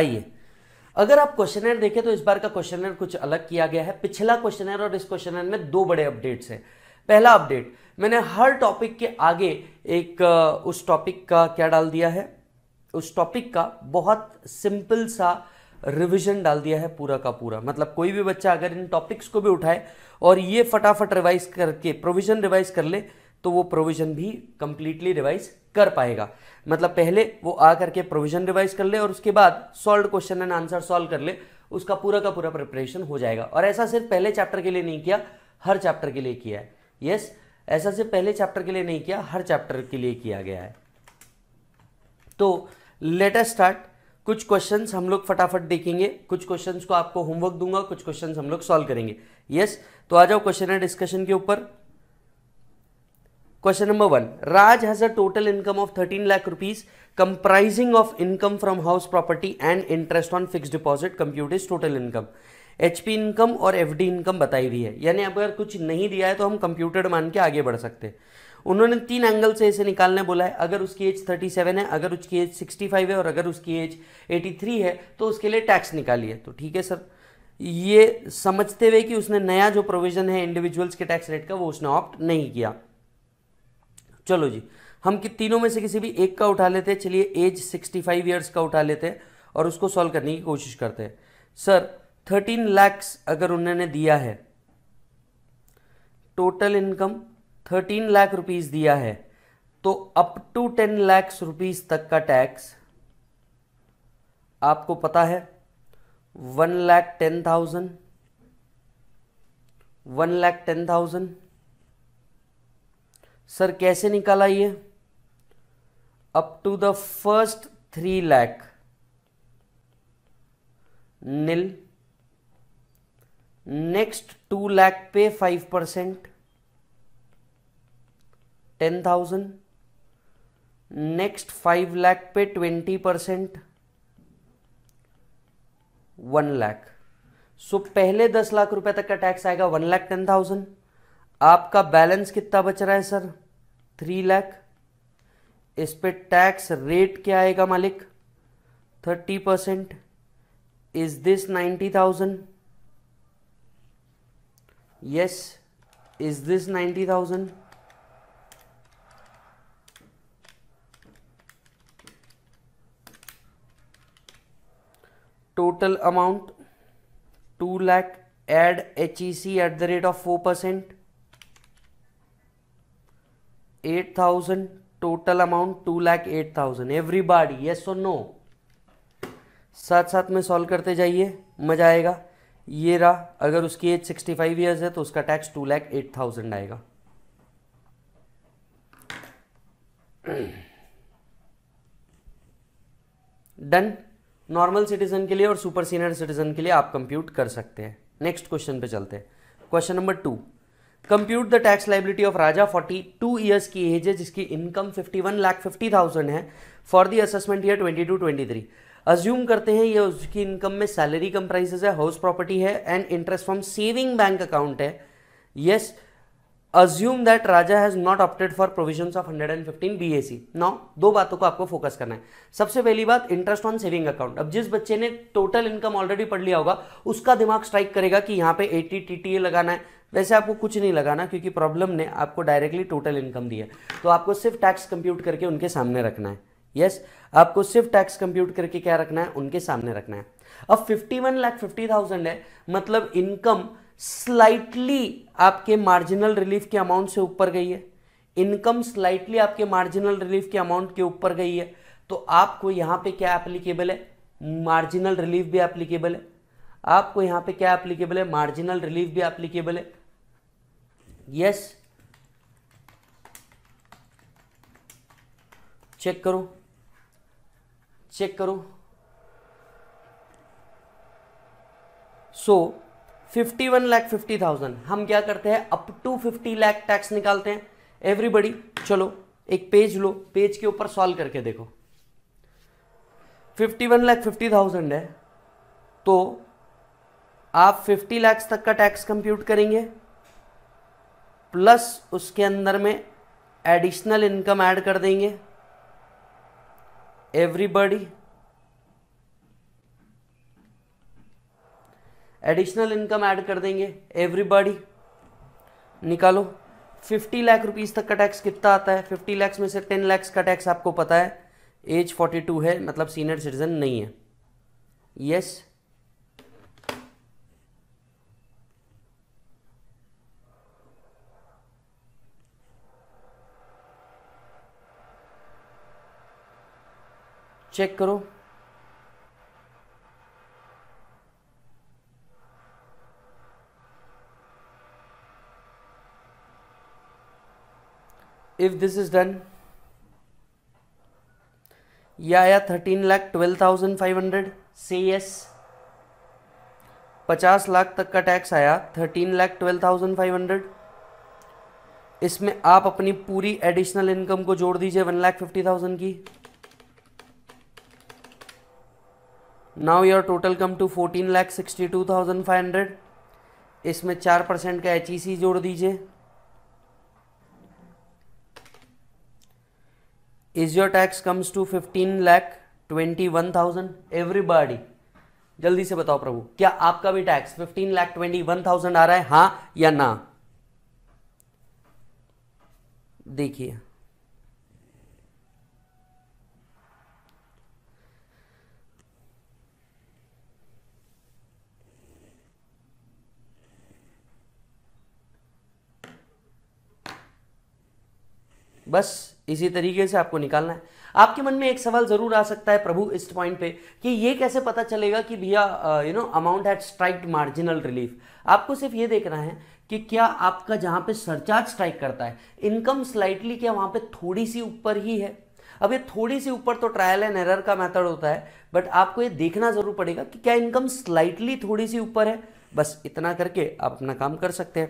आइए अगर आप क्वेश्चन देखें तो इस बार का क्वेश्चन कुछ अलग किया गया है पिछला क्वेश्चन और इस क्वेश्चन में दो बड़े अपडेट्स हैं पहला अपडेट मैंने हर टॉपिक के आगे एक उस टॉपिक का क्या डाल दिया है उस टॉपिक का बहुत सिंपल सा रिवीजन डाल दिया है पूरा का पूरा मतलब कोई भी बच्चा अगर इन टॉपिक्स को भी उठाए और ये फटाफट रिवाइज करके प्रोविजन रिवाइज कर ले तो वो प्रोविज़न भी कंप्लीटली रिवाइज कर पाएगा मतलब पहले वो आ करके प्रोविज़न रिवाइज कर ले और उसके बाद solve question and answer solve कर ले उसका पूरा का पूरा प्रिपरेशन हो जाएगा और ऐसा सिर्फ पहले चैप्टर के लिए नहीं किया हर चैप्टर के लिए किया है यस yes, ऐसा सिर्फ पहले चैप्टर के लिए नहीं किया हर चैप्टर के लिए किया गया है तो लेटेस्ट स्टार्ट कुछ क्वेश्चंस हम लोग फटाफट देखेंगे कुछ क्वेश्चंस को आपको होमवर्क दूंगा कुछ क्वेश्चंस हम लोग सॉल्व करेंगे यस yes, तो आ जाओ क्वेश्चन है डिस्कशन के ऊपर question number one Raj has a total income of thirteen lakh rupees comprising of income from house property and interest on fix deposit Compute his total income. Income और F income बताई हुई है यानी अगर कुछ नहीं दिया है तो हम कंप्यूटर मान के आगे बढ़ सकते हैं उन्होंने तीन एंगल से इसे निकालने बोला है अगर उसकी एज 37 है अगर उसकी एज 65 है और अगर उसकी एज 83 है तो उसके लिए टैक्स निकालिए तो ठीक है सर ये समझते हुए कि उसने नया जो प्रोविज़न है इंडिविजुअल्स के टैक्स रेट का वो उसने ऑप्ट नहीं किया चलो जी हम कि तीनों में से किसी भी एक का उठा लेते हैं चलिए एज 65 ईयर्स का उठा लेते हैं और उसको सॉल्व करने की कोशिश करते हैं सर 13 लैक्स अगर उन्होंने दिया है टोटल इनकम 13 लाख रुपीस दिया है तो अप टू 10 लैक्स रुपीस तक का टैक्स आपको पता है one lakh ten thousand one lakh ten thousand sir कैसे निकाला ये up to the first three lakh nil next two lakh पे five percent ten thousand next five lakh पे twenty percent one lakh so पहले दस लाख रुपए तक का टैक्स आएगा वन लैख टेन थाउजेंड आपका बैलेंस कितना बच रहा है सर थ्री लाख इस पर टैक्स रेट क्या आएगा मालिक thirty percent is this ninety thousand yes is this ninety thousand total amount two lakh add H E C at the rate of four percent eight thousand total amount two lakh eight thousand everybody yes और no साथ साथ में solve करते जाइए मज़ा आएगा ये रहा अगर उसकी एज सिक्सटी फाइव ईयर्स है तो उसका tax two lakh eight thousand आएगा डन नॉर्मल सिटीजन के लिए और सुपर सीनियर सिटीजन के लिए आप कंप्यूट कर सकते हैं नेक्स्ट क्वेश्चन पे चलते हैं question number two compute the tax liability of Raja 42 years की एज है जिसकी इनकम 51 लाख फिफ्टी थाउजेंड है for the assessment year 22 three assume करते हैं ये उसकी इनकम में सैलरी कम कंप्राइजेज है हाउस प्रॉपर्टी है and interest from saving bank account है yes yes, assume that raja has not opted for provisions of 115 bac नौ दो बातों को आपको फोकस करना है सबसे पहली बात इंटरेस्ट ऑन सेविंग अकाउंट अब जिस बच्चे ने टोटल इनकम ऑलरेडी पढ़ लिया होगा उसका दिमाग स्ट्राइक करेगा कि यहाँ पे टी ए लगाना है वैसे आपको कुछ नहीं लगाना क्योंकि प्रॉब्लम ने आपको डायरेक्टली टोटल इनकम दिया तो आपको सिर्फ टैक्स कंप्यूट करके उनके सामने रखना है यस yes, आपको सिर्फ टैक्स कंप्यूट करके क्या रखना है उनके सामने रखना है अब fifty one lakh fifty thousand है मतलब इनकम स्लाइटली आपके मार्जिनल रिलीफ के अमाउंट से ऊपर गई है इनकम स्लाइटली आपके मार्जिनल रिलीफ के अमाउंट के ऊपर गई है तो आपको यहां पे क्या एप्लीकेबल है मार्जिनल रिलीफ भी एप्लीकेबल है आपको यहां पे क्या एप्लीकेबल है मार्जिनल रिलीफ भी एप्लीकेबल है यस चेक करो चेक करो so so, fifty one lakh fifty thousand हम क्या करते हैं up to fifty lakh tax निकालते हैं एवरीबडी चलो एक पेज लो पेज के ऊपर सॉल्व करके देखो fifty one lakh fifty thousand है तो आप फिफ्टी लैक्स तक का टैक्स कंप्यूट करेंगे प्लस उसके अंदर में एडिशनल इनकम ऐड कर देंगे एवरीबडी एडिशनल इनकम ऐड कर देंगे एवरीबॉडी निकालो फिफ्टी लाख रुपीज़ तक का टैक्स कितना आता है फिफ्टी लैक्स में से टेन लैक्स का टैक्स आपको पता है एज फोर्टी टू है मतलब सीनियर सिटीजन नहीं है यस yes. चेक करो इफ दिस इज डन ये आया thirteen lakh twelve thousand five hundred से यस पचास लाख तक का टैक्स आया thirteen lakh twelve thousand five hundred इसमें आप अपनी पूरी एडिशनल इनकम को जोड़ दीजिए वन लाख फिफ्टी थाउजेंड की now your total come to fourteen lakh sixty two thousand five hundred इसमें चार परसेंट का एच e जोड़ दीजिए is your tax comes to fifteen lakh twenty one thousand everybody जल्दी से बताओ प्रभु क्या आपका भी tax fifteen lakh twenty one thousand आ रहा है हा या ना देखिए बस इसी तरीके से आपको निकालना है आपके मन में एक सवाल जरूर आ सकता है प्रभु इस पॉइंट पे कि ये कैसे पता चलेगा कि भैया you know amount had striked marginal relief आपको सिर्फ ये देखना है कि क्या आपका जहाँ पे सरचार्ज स्ट्राइक करता है इनकम स्लाइटली क्या वहाँ पे थोड़ी सी ऊपर ही है अब ये थोड़ी सी ऊपर तो ट्रायल एंड एरर का मेथड होता है बट आपको ये देखना जरूर पड़ेगा कि क्या इनकम स्लाइटली थोड़ी सी ऊपर है बस इतना करके आप अपना काम कर सकते हैं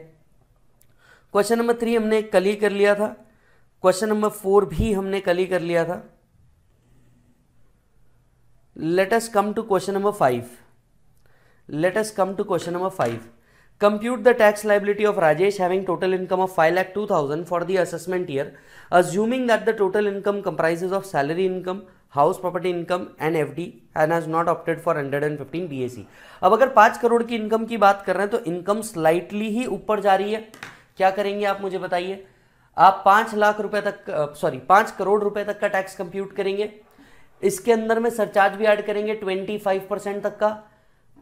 क्वेश्चन नंबर थ्री हमने कल ही कर लिया था क्वेश्चन नंबर फोर भी हमने कल ही कर लिया था us come to question number five us come to question number five the tax liability of Rajesh having total income of five 5 two thousand for the assessment year assuming that the total income comprises of salary income house property income and F D and has not opted for hundred and fifteen B BAC अब अगर पांच करोड़ की income की बात कर रहे हैं तो इनकम स्लाइटली ही ऊपर जा रही है क्या करेंगे आप मुझे बताइए आप पांच लाख रुपए तक सॉरी पांच करोड़ रुपए तक का टैक्स कंप्यूट करेंगे इसके अंदर में सरचार्ज भी ऐड करेंगे ट्वेंटी फाइव परसेंट तक का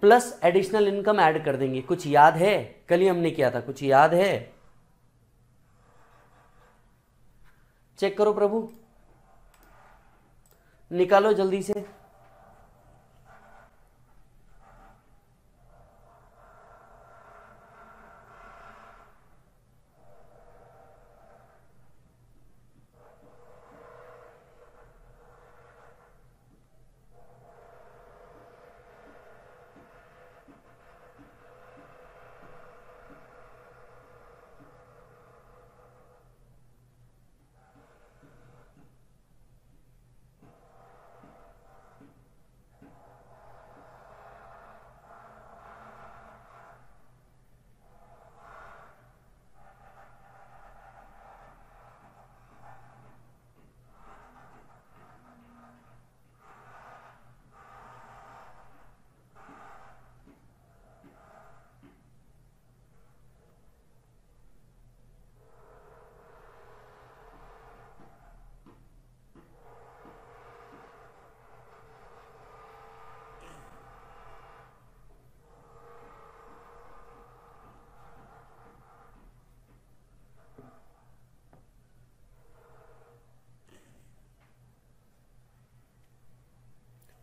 प्लस एडिशनल इनकम ऐड कर देंगे कुछ याद है कल ही हमने किया था कुछ याद है चेक करो प्रभु निकालो जल्दी से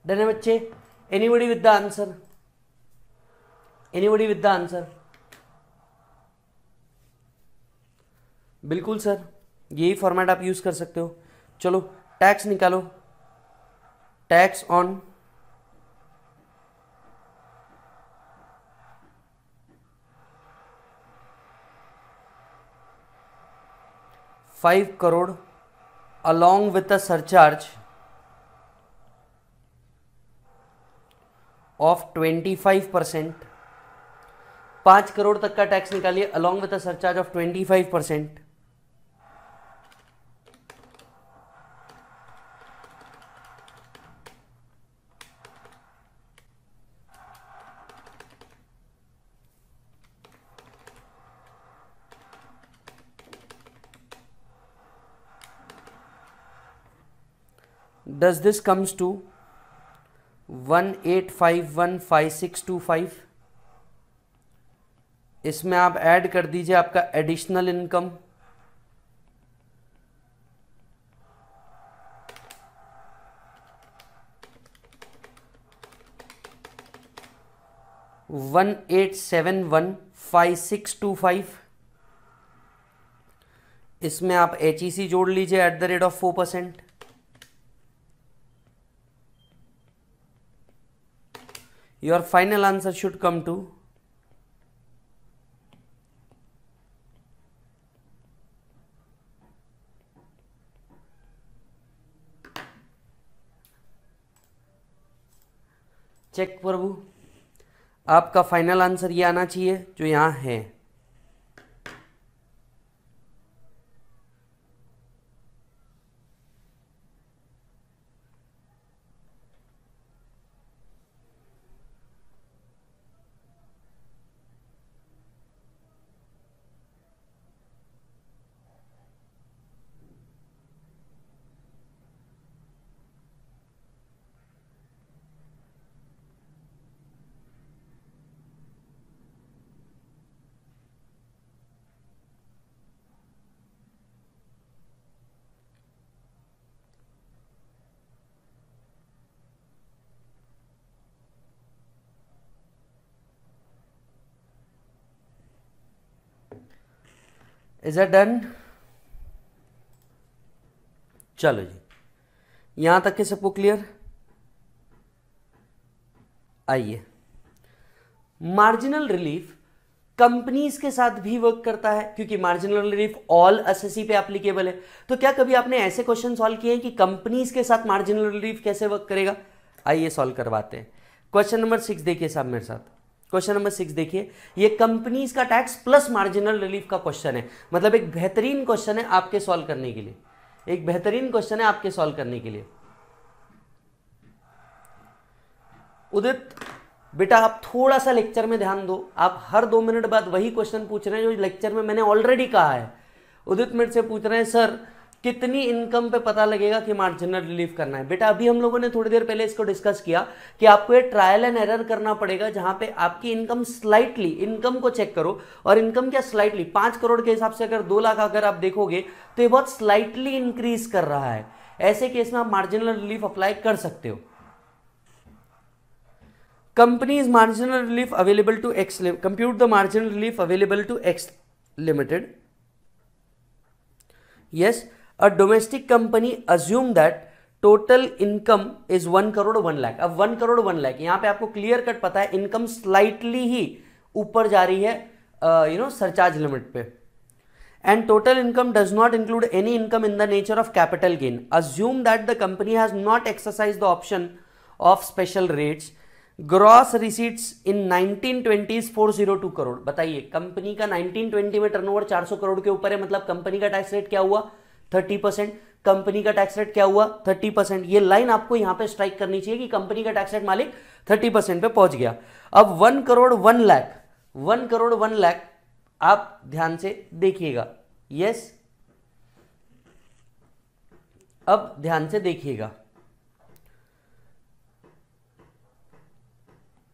डन है बच्चे anybody with the answer buddy with the answer बिल्कुल सर यही फॉर्मेट आप यूज़ कर सकते हो चलो टैक्स निकालो tax on five crore along with a surcharge of 25 percent पांच करोड़ तक का टैक्स निकालिए along with surcharge of 25 percent does this comes to one eight five one five six two five इसमें आप ऐड कर दीजिए आपका additional income one eight seven one five six two five इसमें आप एच e जोड़ लीजिए at the rate of four percent your final answer should come to check प्रभु आपका फाइनल आंसर ये आना चाहिए जो यहां है इज अ डन चलो जी यहां तक के सबको क्लियर आइए मार्जिनल रिलीफ कंपनीज के साथ भी वर्क करता है क्योंकि मार्जिनल रिलीफ ऑल एसएससी पे एप्लीकेबल है तो क्या कभी आपने ऐसे क्वेश्चन सॉल्व किए हैं कि कंपनीज के साथ मार्जिनल रिलीफ कैसे वर्क करेगा आइए सॉल्व करवाते हैं क्वेश्चन नंबर सिक्स देखिए साहब मेरे साथ क्वेश्चन नंबर सिक्स देखिए ये कंपनीज का टैक्स प्लस मार्जिनल रिलीफ का क्वेश्चन है मतलब एक बेहतरीन क्वेश्चन है आपके सॉल्व करने के लिए एक बेहतरीन क्वेश्चन है आपके सॉल्व करने के लिए उदित बेटा आप थोड़ा सा लेक्चर में ध्यान दो आप हर दो मिनट बाद वही क्वेश्चन पूछ रहे हैं जो लेक्चर में मैंने ऑलरेडी कहा है उदित मिनट से पूछ रहे हैं सर कितनी इनकम पे पता लगेगा कि मार्जिनल रिलीफ करना है बेटा अभी हम लोगों ने थोड़ी देर पहले इसको डिस्कस किया कि आपको ये ट्रायल एंड एरर करना पड़ेगा जहां पे आपकी इनकम स्लाइटली इनकम को चेक करो और इनकम क्या स्लाइटली पांच करोड़ के हिसाब से अगर दो लाख अगर आप देखोगे तो ये बहुत स्लाइटली इंक्रीज कर रहा है ऐसे केस में आप मार्जिनल रिलीफ अप्लाई कर सकते हो company marginal relief available to X compute the marginal relief available to X limited yes yes a domestic company assume that total income is one crore one lakh अब वन करोड़ वन लाख यहां पे आपको clear cut पता है income slightly ही ऊपर जा रही है यू नो सरचार्ज लिमिट पे and total income does not include any income in the nature of capital gain assume that the company has not exercise the option of special rates gross receipts in nineteen twenty four zero two crore बताइए company का nineteen twenty में turnover चार सौ करोड़ के ऊपर है मतलब company का टैक्स रेट क्या हुआ थर्टी परसेंट कंपनी का टैक्स रेट क्या हुआ थर्टी परसेंट यह लाइन आपको यहां पे स्ट्राइक करनी चाहिए कि कंपनी का टैक्स रेट मालिक थर्टी परसेंट पर पहुंच गया अब one crore one lakh one crore one lakh आप ध्यान से देखिएगा यस अब ध्यान से देखिएगा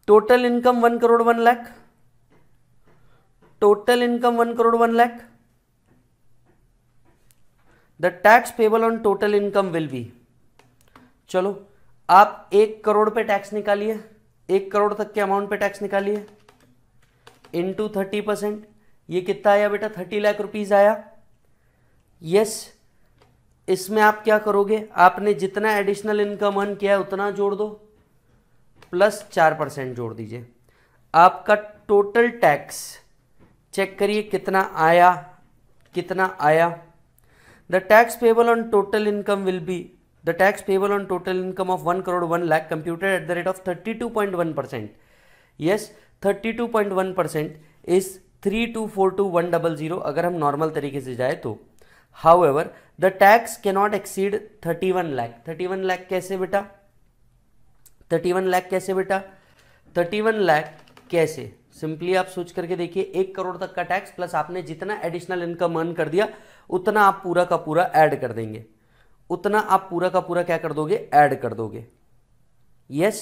total income one crore one lakh total income one crore one lakh the tax payable on total income will be चलो आप एक करोड़ पे टैक्स निकालिए एक करोड़ तक के अमाउंट पे टैक्स निकालिए इन टू थर्टी परसेंट ये कितना आया बेटा थर्टी लाख रुपीज़ आया यस इसमें आप क्या करोगे आपने जितना एडिशनल इनकम अर्न किया है उतना जोड़ दो प्लस चार परसेंट जोड़ दीजिए आपका टोटल टैक्स चेक करिए कितना आया कितना आया The tax payable on total income will be the tax payable on total income of 1 crore 1 lakh computed at the rate of 32.1 percent. Yes, 32.1 percent is three two four two one double zero अगर हम normal तरीके से जाए तो however the tax cannot exceed thirty one lakh thirty one lakh कैसे बेटा thirty one lakh कैसे बेटा थर्टी वन लैख कैसे सिंपली आप सोच करके देखिए एक करोड़ तक का टैक्स प्लस आपने जितना एडिशनल इनकम अर्न कर दिया उतना आप पूरा का पूरा ऐड कर देंगे उतना आप पूरा का पूरा क्या कर दोगे ऐड कर दोगे yes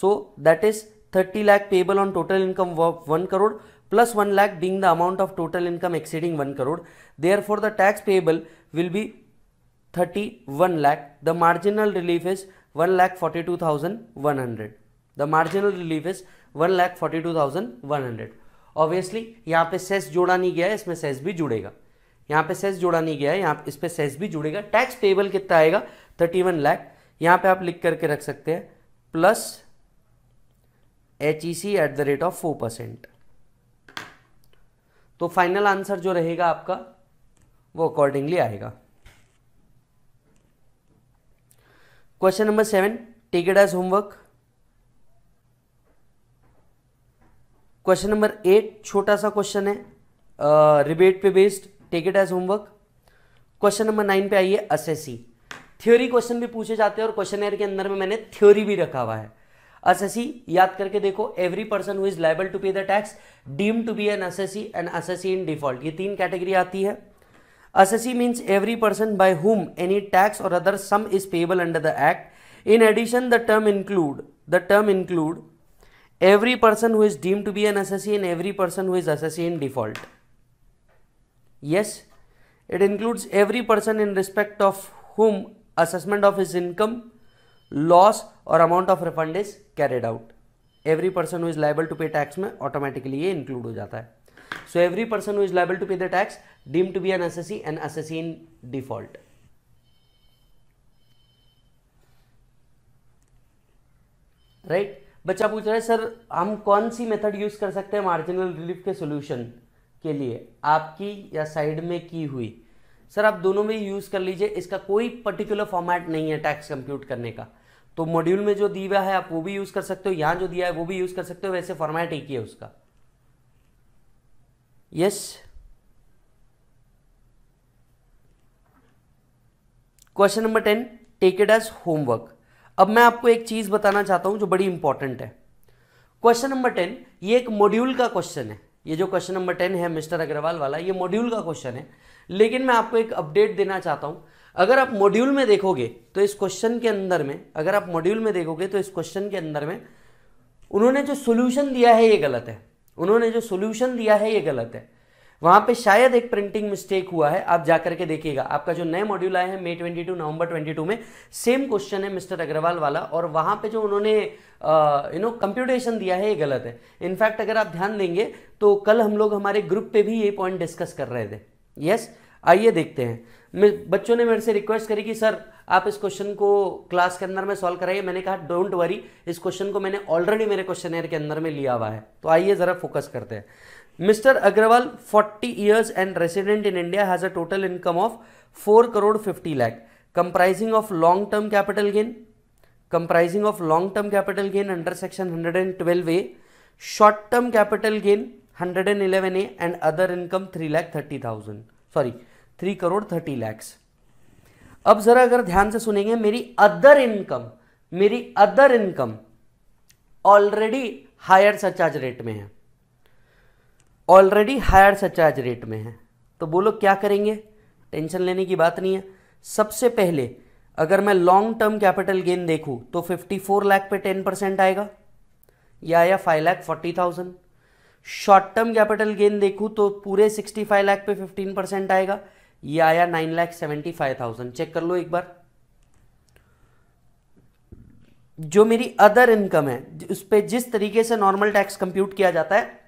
so that is thirty lakh payable on total income one crore plus one lakh being the amount of total income exceeding one crore therefore the tax payable will be thirty one lakh the marginal relief is one lakh forty two thousand one hundred the marginal relief is one lakh forty two thousand one hundred obviously यहाँ पे cess जोड़ा नहीं गया है इसमें cess भी जुड़ेगा यहाँ पे सेस जोड़ा नहीं गया है यहाँ इस पर सेस भी जुड़ेगा टैक्स पेबल कितना आएगा थर्टी वन लैख यहाँ पे आप लिख करके रख सकते हैं plus H E C at the rate of four percent तो फाइनल आंसर जो रहेगा आपका वो अकॉर्डिंगली आएगा question number seven take it as homework question number eight छोटा सा क्वेश्चन है रिबेट पे based take it as homework question number nine पे आइए असेसी थ्योरी क्वेश्चन भी पूछे जाते हैं और क्वेश्चन एयर के अंदर में मैंने थ्योरी भी रखा हुआ है असेसी याद करके देखो every person who is liable to pay the tax deem to be an assessee and assessee in default ये तीन कैटेगरी आती है C means every person by whom any tax और other sum is payable under the act in addition the term include the term include every person who is deemed to be an assassin, every person who is assassin default. Yes, it includes every person in respect of whom assessment of his income, loss or amount of refund is carried out. Every person who is liable to pay tax में automatically ये include ho jata hai. So every person who is liable to pay the tax deemed to be an assessee and assessee in default. Right? बच्चा पूछ रहा है sir हम कौन सी method use कर सकते हैं मार्जिनल रिलीफ के सोल्यूशन के लिए आपकी या साइड में की हुई सर आप दोनों में यूज कर लीजिए इसका कोई पर्टिकुलर फॉर्मेट नहीं है टैक्स कंप्यूट करने का तो मॉड्यूल में जो दिया है आप वो भी यूज कर सकते हो यहां जो दिया है वो भी यूज कर सकते हो वैसे फॉर्मेट एक ही है उसका yes question number ten take it as homework अब मैं आपको एक चीज़ बताना चाहता हूँ जो बड़ी इंपॉर्टेंट है क्वेश्चन नंबर टेन ये एक मॉड्यूल का क्वेश्चन है ये जो क्वेश्चन नंबर टेन है मिस्टर अग्रवाल वाला ये मॉड्यूल का क्वेश्चन है लेकिन मैं आपको एक अपडेट देना चाहता हूँ अगर आप मॉड्यूल में देखोगे तो इस क्वेश्चन के अंदर में अगर आप मॉड्यूल में देखोगे तो इस क्वेश्चन के अंदर में उन्होंने जो सोल्यूशन दिया है ये गलत है उन्होंने जो सोल्यूशन दिया है ये गलत है वहां पे शायद एक प्रिंटिंग मिस्टेक हुआ है आप जाकर के देखिएगा आपका जो नए मॉड्यूल आए हैं मे 22 नवंबर 22 में सेम क्वेश्चन है मिस्टर अग्रवाल वाला और वहां पे जो उन्होंने यू नो कंप्यूटेशन दिया है ये गलत है इनफैक्ट अगर आप ध्यान देंगे तो कल हम लोग हमारे ग्रुप पे भी ये पॉइंट डिस्कस कर रहे थे यस आइए देखते हैं बच्चों ने मेरे से रिक्वेस्ट करी कि सर आप इस क्वेश्चन को क्लास के अंदर में सॉल्व कराइए मैंने कहा डोंट वरी इस क्वेश्चन को मैंने ऑलरेडी मेरे क्वेश्चन के अंदर में लिया हुआ है तो आइए ज़रा फोकस करते हैं Mister Agarwal forty years and resident in India has a total income of four crore fifty lakh comprising of long term capital gain comprising of long term capital gain under section hundred and twelve A short term capital gain hundred and eleven A and other income three lakh thirty thousand sorry three crore thirty lakhs अब जरा अगर ध्यान से सुनेंगे मेरी other income मेरी other income already higher surcharge rate में है ऑलरेडी हायर सरचार्ज रेट में है तो वो लोग क्या करेंगे टेंशन लेने की बात नहीं है सबसे पहले अगर मैं लॉन्ग टर्म कैपिटल गेन देखूँ तो 54 लाख पे 10 परसेंट आएगा या आया five lakh forty thousand short term capital gain देखूँ तो पूरे 65 लाख पे 15 परसेंट आएगा ये आया nine lakh seventy five thousand check कर लो एक बार जो मेरी अदर इनकम है उस पर जिस तरीके से नॉर्मल टैक्स कंप्यूट किया जाता है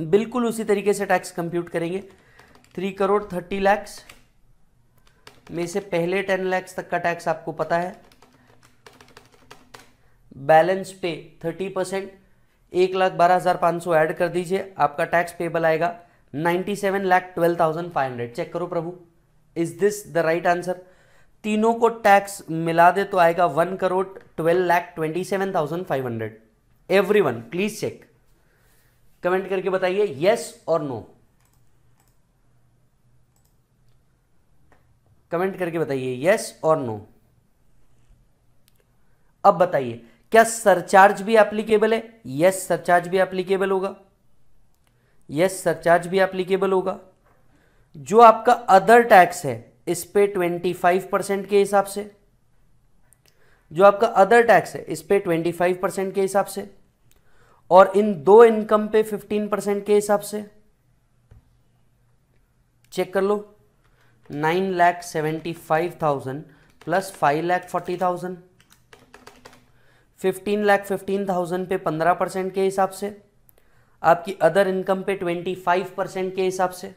बिल्कुल उसी तरीके से टैक्स कंप्यूट करेंगे थ्री करोड़ थर्टी लैक्स में से पहले टेन लैक्स तक का टैक्स आपको पता है बैलेंस पे थर्टी परसेंट एक लाख बारह हज़ार पाँच सौ ऐड कर दीजिए आपका टैक्स पेबल आएगा ninety seven lakh twelve thousand five hundred check करो प्रभु is this the right answer तीनों को टैक्स मिला दे तो आएगा one crore twelve lakh twenty seven thousand five hundred every one please check comment करके बताइए यस और नो कमेंट करके बताइए यस और नो अब बताइए क्या सरचार्ज भी एप्लीकेबल है यस सरचार्ज भी एप्लीकेबल होगा यस सरचार्ज भी एप्लीकेबल होगा जो आपका अदर टैक्स है इस पे ट्वेंटी फाइव परसेंट के हिसाब से जो आपका अदर टैक्स है इस पे ट्वेंटी फाइव परसेंट के हिसाब से और इन दो इनकम पे 15 परसेंट के हिसाब से चेक कर लो nine lakh seventy five thousand plus five lakh forty thousand fifteen lakh fifteen thousand पे पंद्रह परसेंट के हिसाब से आपकी अदर इनकम पे ट्वेंटी फाइव परसेंट के हिसाब से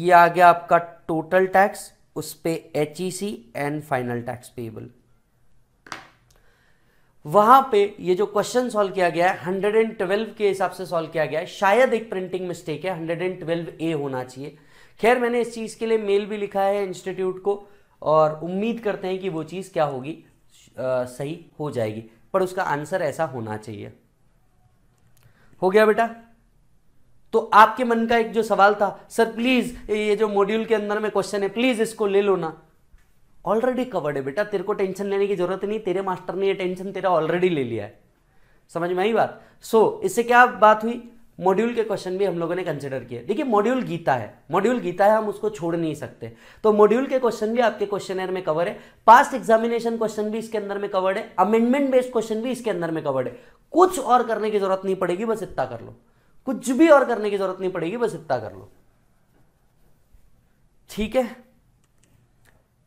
ये आ गया आपका टोटल टैक्स उस पर H E C and final tax payable वहां पे ये जो क्वेश्चन सॉल्व किया गया है 112 के हिसाब से सॉल्व किया गया है शायद एक प्रिंटिंग मिस्टेक है 112 ए होना चाहिए खैर मैंने इस चीज़ के लिए मेल भी लिखा है इंस्टीट्यूट को और उम्मीद करते हैं कि वो चीज़ क्या होगी आ, सही हो जाएगी पर उसका आंसर ऐसा होना चाहिए हो गया बेटा तो आपके मन का एक जो सवाल था सर प्लीज़ ये जो मॉड्यूल के अंदर में क्वेश्चन है प्लीज़ इसको ले लो ना ऑलरेडी कवर्ड है बेटा तेरे को टेंशन लेने की जरूरत नहीं तेरे मास्टर ने ये टेंशन तेरा ऑलरेडी ले लिया है समझ में आई बात सो so, इससे क्या बात हुई मॉड्यूल के क्वेश्चन भी हम लोगों ने कंसिडर किए देखिए मॉड्यूल गीता है मॉड्यूल गीता है हम उसको छोड़ नहीं सकते तो मॉड्यूल के क्वेश्चन भी आपके क्वेश्चन में कवर है पास्ट एग्जामिनेशन क्वेश्चन भी इसके अंदर में कवर्ड है अमेंडमेंट बेस्ड क्वेश्चन भी इसके अंदर में कवर्ड है कुछ और करने की जरूरत नहीं पड़ेगी बस इतना कर लो कुछ भी और करने की जरूरत नहीं पड़ेगी बस इतना कर लो ठीक है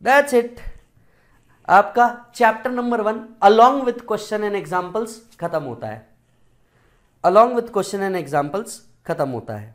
दैट्स इट आपका chapter number one along with question and examples खत्म होता है along with question and examples खत्म होता है